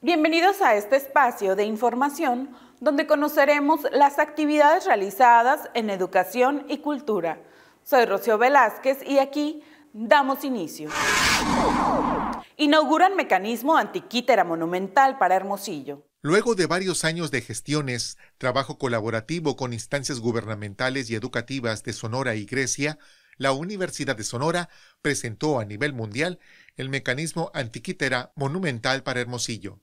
Bienvenidos a este espacio de información donde conoceremos las actividades realizadas en educación y cultura. Soy Rocío Velázquez y aquí damos inicio. Inauguran mecanismo antiquítera monumental para Hermosillo. Luego de varios años de gestiones, trabajo colaborativo con instancias gubernamentales y educativas de Sonora y Grecia, la Universidad de Sonora presentó a nivel mundial el mecanismo antiquítera monumental para Hermosillo.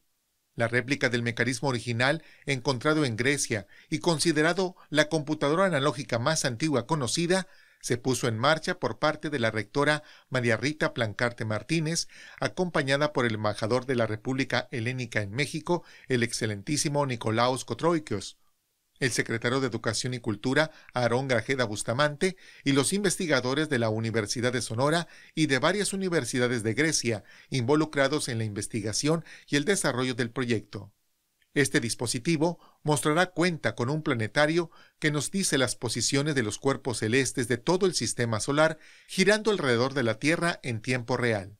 La réplica del mecanismo original encontrado en Grecia y considerado la computadora analógica más antigua conocida se puso en marcha por parte de la rectora María Rita Plancarte Martínez, acompañada por el embajador de la República Helénica en México, el excelentísimo Nicolaos Cotroikios el secretario de Educación y Cultura, Aarón Grajeda Bustamante, y los investigadores de la Universidad de Sonora y de varias universidades de Grecia, involucrados en la investigación y el desarrollo del proyecto. Este dispositivo mostrará cuenta con un planetario que nos dice las posiciones de los cuerpos celestes de todo el sistema solar girando alrededor de la Tierra en tiempo real.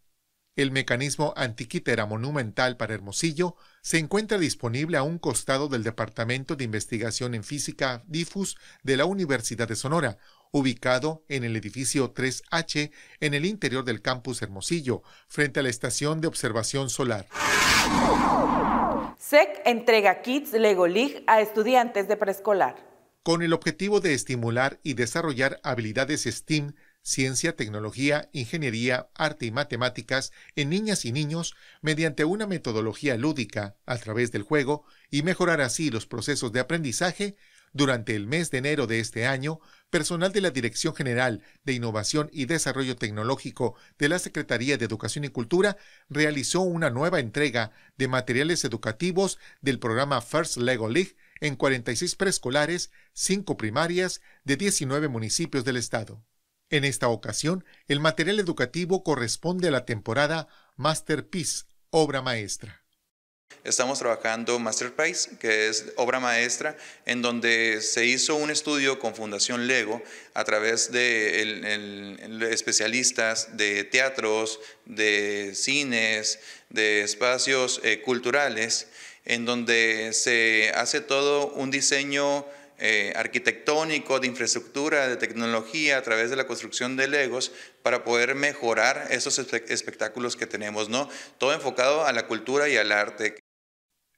El mecanismo Antiquitera monumental para Hermosillo se encuentra disponible a un costado del Departamento de Investigación en Física DIFUS de la Universidad de Sonora, ubicado en el edificio 3H en el interior del campus Hermosillo, frente a la estación de observación solar. SEC entrega kits Lego a estudiantes de preescolar. Con el objetivo de estimular y desarrollar habilidades STEAM ciencia, tecnología, ingeniería, arte y matemáticas en niñas y niños mediante una metodología lúdica a través del juego y mejorar así los procesos de aprendizaje, durante el mes de enero de este año, personal de la Dirección General de Innovación y Desarrollo Tecnológico de la Secretaría de Educación y Cultura realizó una nueva entrega de materiales educativos del programa First Lego League en 46 preescolares, 5 primarias de 19 municipios del estado. En esta ocasión, el material educativo corresponde a la temporada Masterpiece, obra maestra. Estamos trabajando Masterpiece, que es obra maestra, en donde se hizo un estudio con Fundación Lego a través de especialistas de teatros, de cines, de espacios eh, culturales, en donde se hace todo un diseño eh, arquitectónico, de infraestructura, de tecnología, a través de la construcción de legos, para poder mejorar esos espectáculos que tenemos, ¿no? Todo enfocado a la cultura y al arte.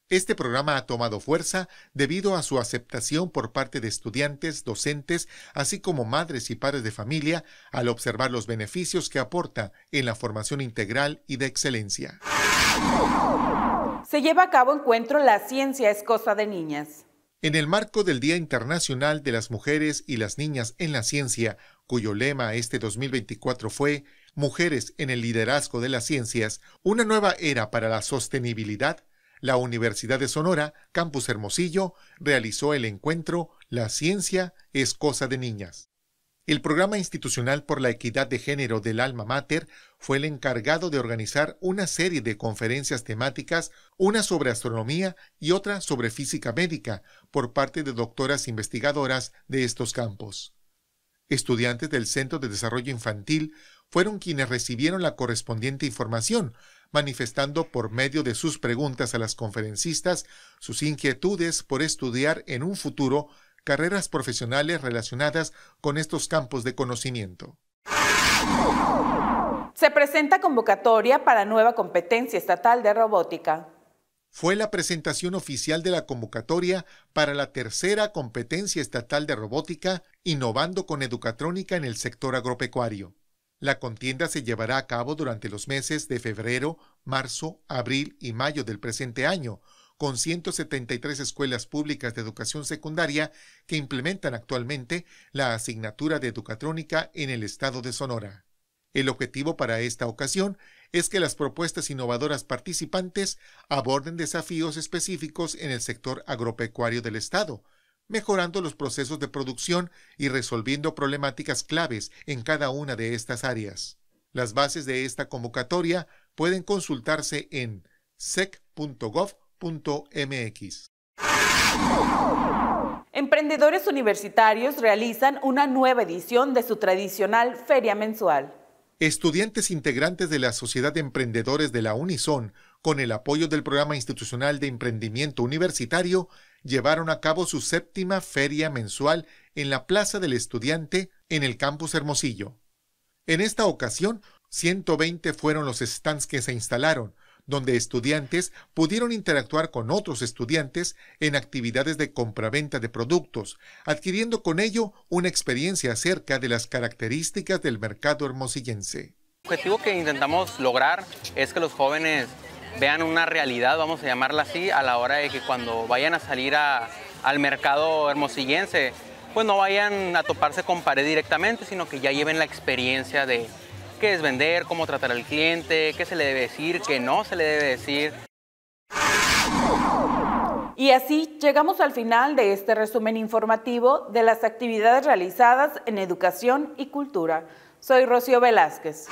Este programa ha tomado fuerza debido a su aceptación por parte de estudiantes, docentes, así como madres y padres de familia, al observar los beneficios que aporta en la formación integral y de excelencia. Se lleva a cabo encuentro La ciencia es cosa de niñas. En el marco del Día Internacional de las Mujeres y las Niñas en la Ciencia, cuyo lema este 2024 fue Mujeres en el Liderazgo de las Ciencias, una nueva era para la sostenibilidad, la Universidad de Sonora, Campus Hermosillo, realizó el encuentro La Ciencia es Cosa de Niñas. El Programa Institucional por la Equidad de Género del Alma Mater fue el encargado de organizar una serie de conferencias temáticas, una sobre astronomía y otra sobre física médica, por parte de doctoras investigadoras de estos campos. Estudiantes del Centro de Desarrollo Infantil fueron quienes recibieron la correspondiente información, manifestando por medio de sus preguntas a las conferencistas sus inquietudes por estudiar en un futuro carreras profesionales relacionadas con estos campos de conocimiento. Se presenta convocatoria para nueva competencia estatal de robótica. Fue la presentación oficial de la convocatoria para la tercera competencia estatal de robótica, innovando con educatrónica en el sector agropecuario. La contienda se llevará a cabo durante los meses de febrero, marzo, abril y mayo del presente año, con 173 escuelas públicas de educación secundaria que implementan actualmente la asignatura de educatrónica en el estado de Sonora. El objetivo para esta ocasión es que las propuestas innovadoras participantes aborden desafíos específicos en el sector agropecuario del Estado, mejorando los procesos de producción y resolviendo problemáticas claves en cada una de estas áreas. Las bases de esta convocatoria pueden consultarse en sec.gov.mx. Emprendedores universitarios realizan una nueva edición de su tradicional feria mensual. Estudiantes integrantes de la Sociedad de Emprendedores de la Unison, con el apoyo del Programa Institucional de Emprendimiento Universitario, llevaron a cabo su séptima feria mensual en la Plaza del Estudiante en el campus Hermosillo. En esta ocasión, 120 fueron los stands que se instalaron, donde estudiantes pudieron interactuar con otros estudiantes en actividades de compraventa de productos, adquiriendo con ello una experiencia acerca de las características del mercado hermosillense. El objetivo que intentamos lograr es que los jóvenes vean una realidad, vamos a llamarla así, a la hora de que cuando vayan a salir al mercado hermosillense, pues no vayan a toparse con pared directamente, sino que ya lleven la experiencia de, qué es vender, cómo tratar al cliente, qué se le debe decir, qué no se le debe decir. Y así llegamos al final de este resumen informativo de las actividades realizadas en educación y cultura. Soy Rocío Velázquez.